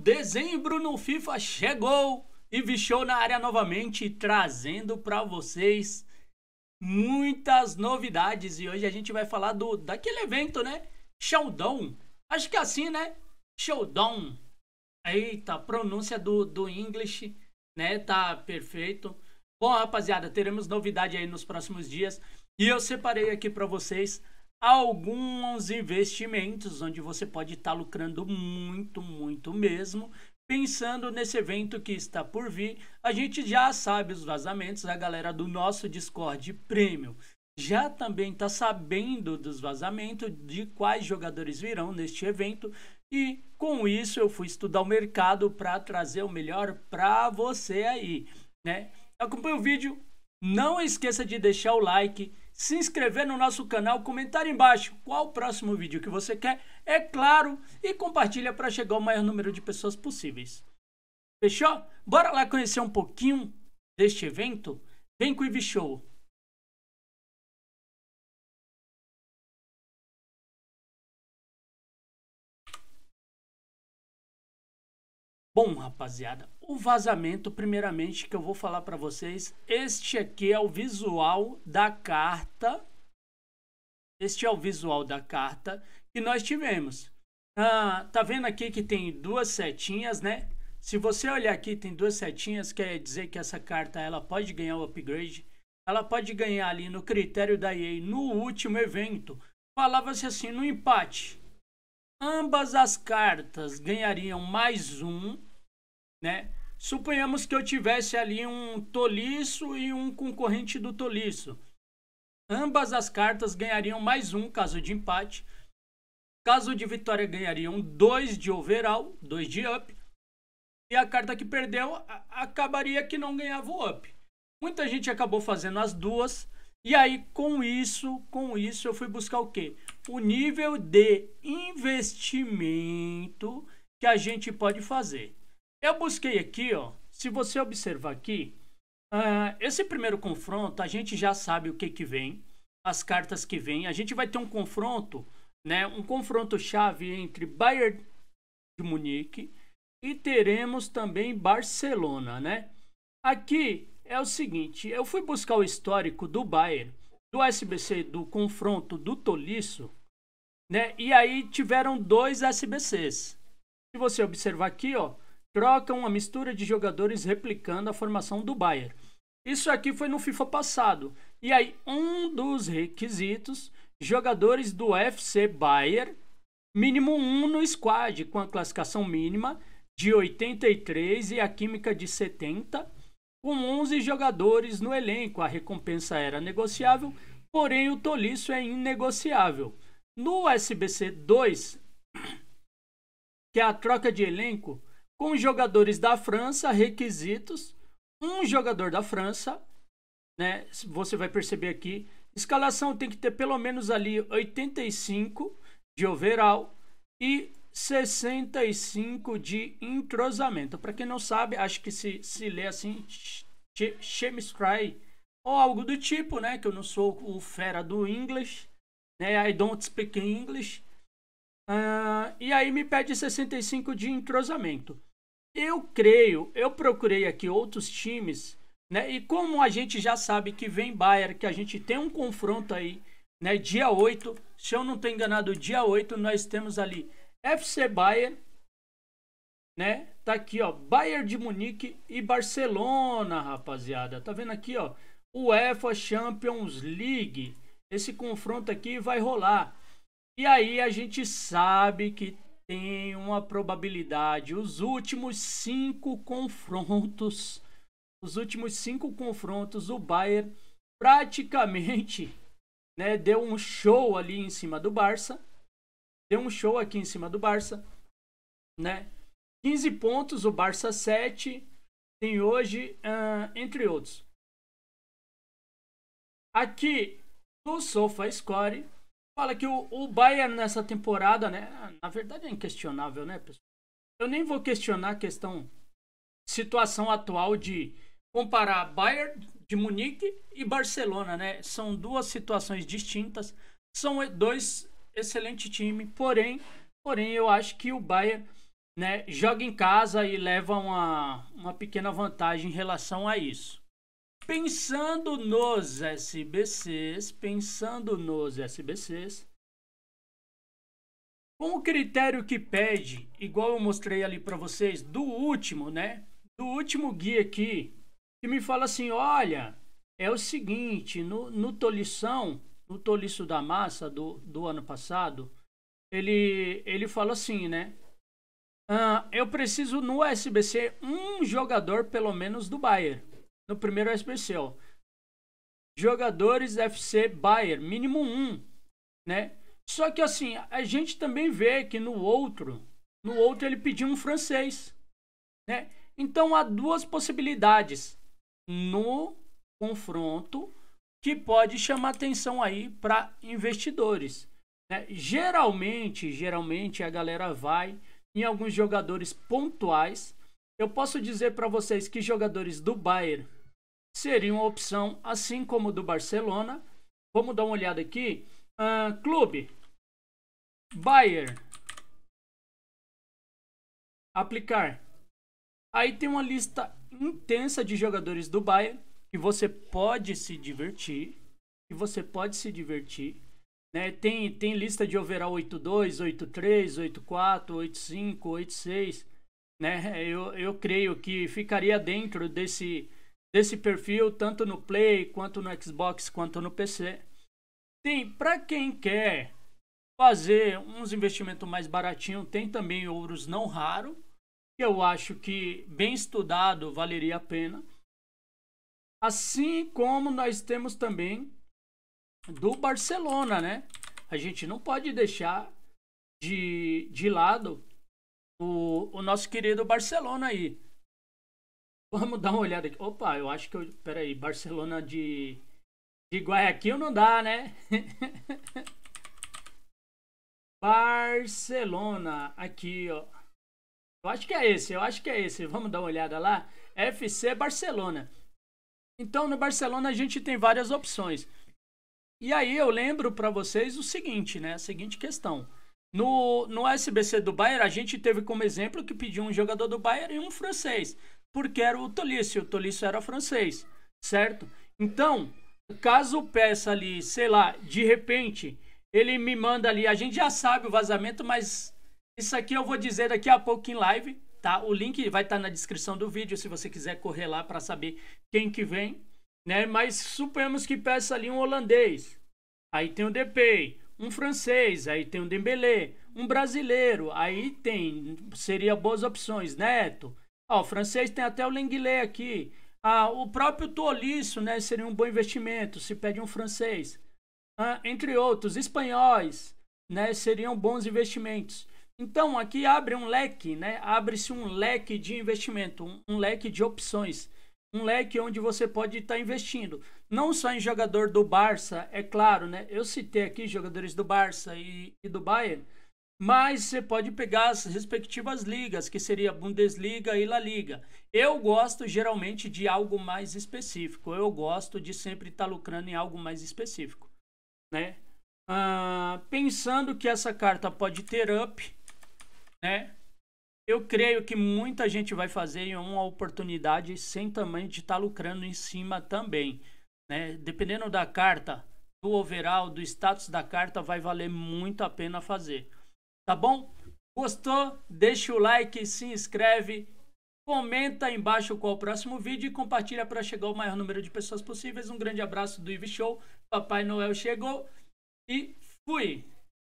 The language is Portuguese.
dezembro no FIFA chegou e bichou na área novamente, trazendo para vocês muitas novidades. E hoje a gente vai falar do daquele evento, né? Showdown. Acho que é assim, né? Showdown. Eita, pronúncia do, do English, né? Tá perfeito. Bom, rapaziada, teremos novidade aí nos próximos dias. E eu separei aqui para vocês alguns investimentos onde você pode estar tá lucrando muito, muito mesmo. Pensando nesse evento que está por vir, a gente já sabe os vazamentos, a galera do nosso Discord Premium já também está sabendo dos vazamentos, de quais jogadores virão neste evento. E com isso eu fui estudar o mercado para trazer o melhor para você aí, né? Acompanhe o vídeo, não esqueça de deixar o like, se inscrever no nosso canal, comentar embaixo qual o próximo vídeo que você quer, é claro, e compartilha para chegar ao maior número de pessoas possíveis. Fechou? Bora lá conhecer um pouquinho deste evento? Vem com o Ivy Show! Bom, rapaziada, o vazamento, primeiramente, que eu vou falar para vocês, este aqui é o visual da carta. Este é o visual da carta que nós tivemos. Ah, tá vendo aqui que tem duas setinhas, né? Se você olhar aqui, tem duas setinhas, quer dizer que essa carta ela pode ganhar o upgrade. Ela pode ganhar ali no critério da EA no último evento. Falava-se assim, no empate. Ambas as cartas ganhariam mais um né? Suponhamos que eu tivesse ali um toliço e um concorrente do toliço. Ambas as cartas ganhariam mais um caso de empate. Caso de vitória, ganhariam dois de overall, dois de up. E a carta que perdeu acabaria que não ganhava o up. Muita gente acabou fazendo as duas. E aí, com isso, com isso, eu fui buscar o quê? O nível de investimento que a gente pode fazer. Eu busquei aqui, ó. Se você observar aqui, uh, esse primeiro confronto, a gente já sabe o que que vem, as cartas que vem. A gente vai ter um confronto, né? Um confronto chave entre Bayern de Munique e teremos também Barcelona, né? Aqui é o seguinte, eu fui buscar o histórico do Bayern, do SBC do confronto do Tolisso, né? E aí tiveram dois SBCs. Se você observar aqui, ó, trocam a mistura de jogadores replicando a formação do Bayern. Isso aqui foi no FIFA passado. E aí, um dos requisitos, jogadores do FC Bayern, mínimo um no squad, com a classificação mínima de 83 e a química de 70, com 11 jogadores no elenco. A recompensa era negociável, porém o toliço é inegociável. No SBC 2, que é a troca de elenco, com jogadores da França, requisitos, um jogador da França, né? Você vai perceber aqui, escalação tem que ter pelo menos ali 85 de overall e 65 de entrosamento. Para quem não sabe, acho que se, se lê assim, Chemistry ou algo do tipo, né? Que eu não sou o fera do inglês, né? I don't speak English. Uh, e aí me pede 65 de entrosamento. Eu creio, eu procurei aqui outros times, né? E como a gente já sabe que vem Bayern, que a gente tem um confronto aí, né? Dia 8, se eu não estou enganado, dia 8 nós temos ali FC Bayern, né? Tá aqui, ó, Bayern de Munique e Barcelona, rapaziada. Tá vendo aqui, ó, UEFA Champions League. Esse confronto aqui vai rolar. E aí a gente sabe que tem uma probabilidade. Os últimos cinco confrontos, os últimos cinco confrontos, o Bayern praticamente né, deu um show ali em cima do Barça. Deu um show aqui em cima do Barça, né? 15 pontos, o Barça 7, tem hoje, uh, entre outros. Aqui no SofaScore, Fala que o, o Bayern nessa temporada, né? Na verdade é inquestionável, né, pessoal? Eu nem vou questionar a questão situação atual de comparar Bayern de Munique e Barcelona, né? São duas situações distintas, são dois excelentes times, porém, porém eu acho que o Bayern, né, joga em casa e leva uma, uma pequena vantagem em relação a isso. Pensando nos SBCs, pensando nos SBCs, com o critério que pede, igual eu mostrei ali para vocês, do último, né? Do último guia aqui, que me fala assim, olha, é o seguinte, no, no tolição, no toliço da massa do, do ano passado, ele, ele fala assim, né? Ah, eu preciso no SBC um jogador pelo menos do Bayern no primeiro ó. Jogadores FC Bayern, mínimo um, né? Só que assim, a gente também vê que no outro, no outro ele pediu um francês, né? Então há duas possibilidades no confronto que pode chamar atenção aí para investidores. Né? Geralmente, geralmente a galera vai em alguns jogadores pontuais. Eu posso dizer para vocês que jogadores do Bayern seria uma opção, assim como do Barcelona. Vamos dar uma olhada aqui. Uh, clube. Bayer. Aplicar. Aí tem uma lista intensa de jogadores do Bayer que você pode se divertir. Que você pode se divertir. Né? Tem, tem lista de overall 82, 83, 84, 85, 86. Né? Eu, eu creio que ficaria dentro desse, desse perfil, tanto no Play, quanto no Xbox, quanto no PC. Tem, para quem quer fazer uns investimentos mais baratinho, tem também ouros não raro, que eu acho que bem estudado valeria a pena. Assim como nós temos também do Barcelona, né? A gente não pode deixar de, de lado o, o nosso querido Barcelona aí. Vamos dar uma olhada aqui. Opa, eu acho que eu. Peraí, Barcelona de. De Guayaquil não dá, né? Barcelona, aqui, ó. Eu acho que é esse, eu acho que é esse. Vamos dar uma olhada lá. FC Barcelona. Então, no Barcelona a gente tem várias opções. E aí eu lembro para vocês o seguinte, né? A seguinte questão. No, no SBC do Bayern, a gente teve como exemplo que pediu um jogador do Bayern e um francês porque era o Tolisso, o Tolisso era francês, certo? Então, caso peça ali, sei lá, de repente, ele me manda ali, a gente já sabe o vazamento, mas isso aqui eu vou dizer daqui a pouco em live, tá? O link vai estar tá na descrição do vídeo, se você quiser correr lá para saber quem que vem, né? Mas suponhamos que peça ali um holandês, aí tem o Depay, um francês, aí tem o Dembélé, um brasileiro, aí tem, seria boas opções, Neto, Ó, o francês tem até o Lenglet aqui. Ah, o próprio Tolisso né, seria um bom investimento, se pede um francês. Ah, entre outros, espanhóis né, seriam bons investimentos. Então, aqui abre um leque, né? abre-se um leque de investimento, um, um leque de opções um leque onde você pode estar tá investindo. Não só em jogador do Barça, é claro, né? Eu citei aqui jogadores do Barça e, e do Bayern, mas você pode pegar as respectivas ligas, que seria Bundesliga e La Liga. Eu gosto geralmente de algo mais específico. Eu gosto de sempre estar lucrando em algo mais específico, né? Ah, pensando que essa carta pode ter up, né? Eu creio que muita gente vai fazer em uma oportunidade sem tamanho de estar lucrando em cima também, né? Dependendo da carta, do overall, do status da carta, vai valer muito a pena fazer tá bom? Gostou? Deixa o like, se inscreve, comenta embaixo qual o próximo vídeo e compartilha para chegar o maior número de pessoas possíveis. Um grande abraço do Ivy Show, Papai Noel chegou e fui!